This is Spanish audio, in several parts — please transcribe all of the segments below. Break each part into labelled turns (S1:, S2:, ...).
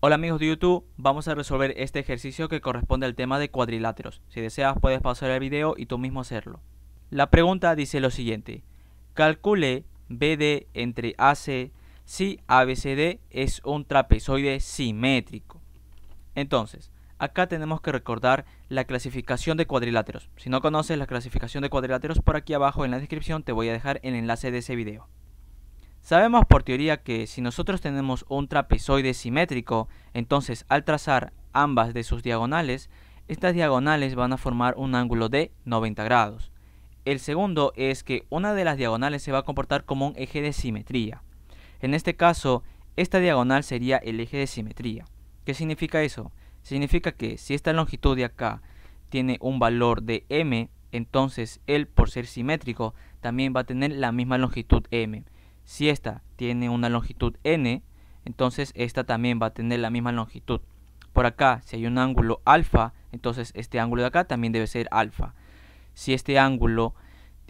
S1: Hola amigos de YouTube, vamos a resolver este ejercicio que corresponde al tema de cuadriláteros. Si deseas puedes pausar el video y tú mismo hacerlo. La pregunta dice lo siguiente. Calcule BD entre AC si ABCD es un trapezoide simétrico. Entonces, acá tenemos que recordar la clasificación de cuadriláteros. Si no conoces la clasificación de cuadriláteros, por aquí abajo en la descripción te voy a dejar el enlace de ese video. Sabemos por teoría que si nosotros tenemos un trapezoide simétrico, entonces al trazar ambas de sus diagonales, estas diagonales van a formar un ángulo de 90 grados. El segundo es que una de las diagonales se va a comportar como un eje de simetría. En este caso, esta diagonal sería el eje de simetría. ¿Qué significa eso? Significa que si esta longitud de acá tiene un valor de m, entonces él, por ser simétrico, también va a tener la misma longitud m. Si esta tiene una longitud n, entonces esta también va a tener la misma longitud. Por acá, si hay un ángulo alfa, entonces este ángulo de acá también debe ser alfa. Si este ángulo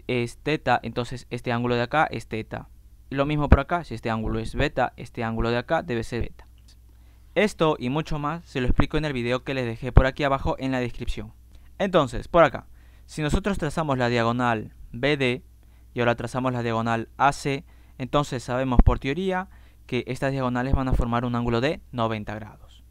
S1: es teta, entonces este ángulo de acá es teta. Y lo mismo por acá, si este ángulo es beta, este ángulo de acá debe ser beta. Esto y mucho más se lo explico en el video que les dejé por aquí abajo en la descripción. Entonces, por acá, si nosotros trazamos la diagonal BD y ahora trazamos la diagonal AC, entonces sabemos por teoría que estas diagonales van a formar un ángulo de 90 grados.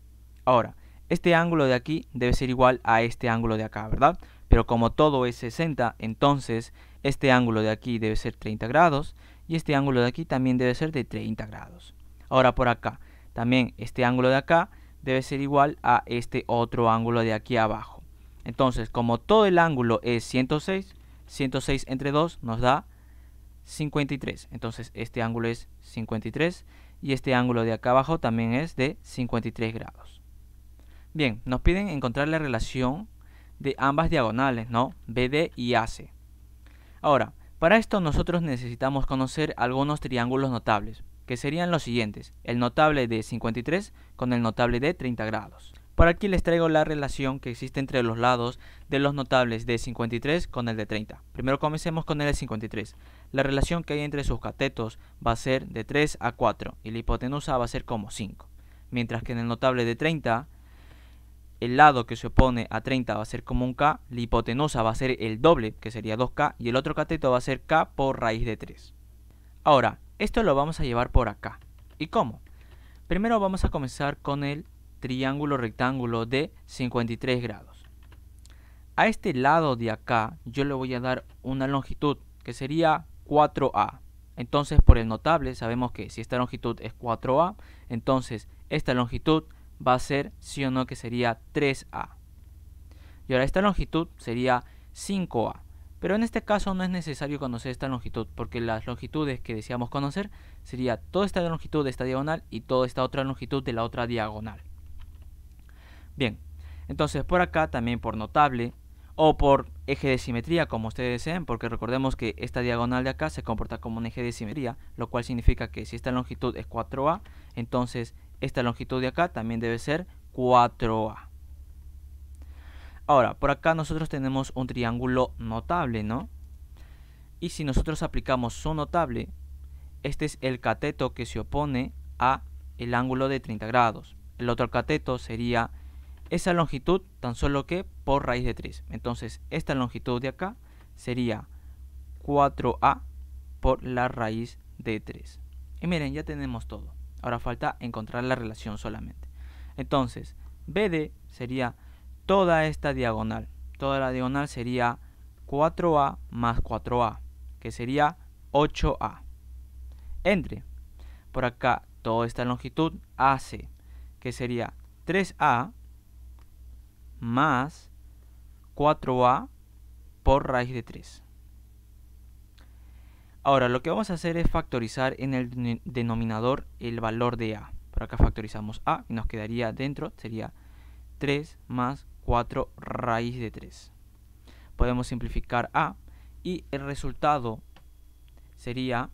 S1: Ahora, este ángulo de aquí debe ser igual a este ángulo de acá, ¿verdad? Pero como todo es 60, entonces este ángulo de aquí debe ser 30 grados y este ángulo de aquí también debe ser de 30 grados. Ahora por acá, también este ángulo de acá debe ser igual a este otro ángulo de aquí abajo. Entonces, como todo el ángulo es 106, 106 entre 2 nos da 53. Entonces este ángulo es 53 y este ángulo de acá abajo también es de 53 grados. Bien, nos piden encontrar la relación de ambas diagonales, ¿no? BD y AC. Ahora, para esto nosotros necesitamos conocer algunos triángulos notables, que serían los siguientes, el notable de 53 con el notable de 30 grados. Por aquí les traigo la relación que existe entre los lados de los notables de 53 con el de 30. Primero comencemos con el de 53. La relación que hay entre sus catetos va a ser de 3 a 4 y la hipotenusa va a ser como 5. Mientras que en el notable de 30, el lado que se opone a 30 va a ser como un K, la hipotenusa va a ser el doble, que sería 2K, y el otro cateto va a ser K por raíz de 3. Ahora, esto lo vamos a llevar por acá. ¿Y cómo? Primero vamos a comenzar con el triángulo rectángulo de 53 grados. A este lado de acá yo le voy a dar una longitud que sería 4A. Entonces por el notable sabemos que si esta longitud es 4A, entonces esta longitud va a ser si o no que sería 3A. Y ahora esta longitud sería 5A. Pero en este caso no es necesario conocer esta longitud, porque las longitudes que deseamos conocer sería toda esta longitud de esta diagonal y toda esta otra longitud de la otra diagonal. Bien, entonces por acá también por notable o por eje de simetría como ustedes deseen, porque recordemos que esta diagonal de acá se comporta como un eje de simetría, lo cual significa que si esta longitud es 4A, entonces esta longitud de acá también debe ser 4A. Ahora, por acá nosotros tenemos un triángulo notable, ¿no? Y si nosotros aplicamos su notable, este es el cateto que se opone a el ángulo de 30 grados. El otro cateto sería esa longitud tan solo que por raíz de 3. Entonces esta longitud de acá sería 4a por la raíz de 3. Y miren, ya tenemos todo. Ahora falta encontrar la relación solamente. Entonces, BD sería toda esta diagonal. Toda la diagonal sería 4a más 4a, que sería 8a. Entre por acá toda esta longitud AC, que sería 3a más 4a por raíz de 3. Ahora, lo que vamos a hacer es factorizar en el denominador el valor de a. Por acá factorizamos a y nos quedaría dentro, sería 3 más 4 raíz de 3. Podemos simplificar a y el resultado sería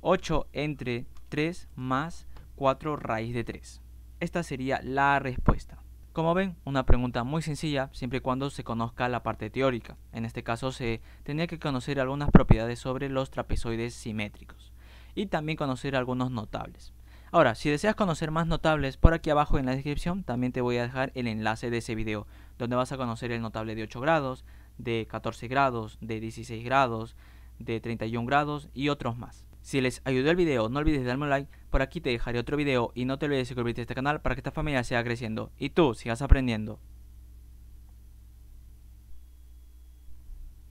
S1: 8 entre 3 más 4 raíz de 3. Esta sería la respuesta. Como ven, una pregunta muy sencilla siempre y cuando se conozca la parte teórica. En este caso se tenía que conocer algunas propiedades sobre los trapezoides simétricos y también conocer algunos notables. Ahora, si deseas conocer más notables, por aquí abajo en la descripción también te voy a dejar el enlace de ese video, donde vas a conocer el notable de 8 grados, de 14 grados, de 16 grados, de 31 grados y otros más. Si les ayudó el video, no olvides darme un like. Por aquí te dejaré otro video y no te olvides de suscribirte a este canal para que esta familia siga creciendo y tú sigas aprendiendo.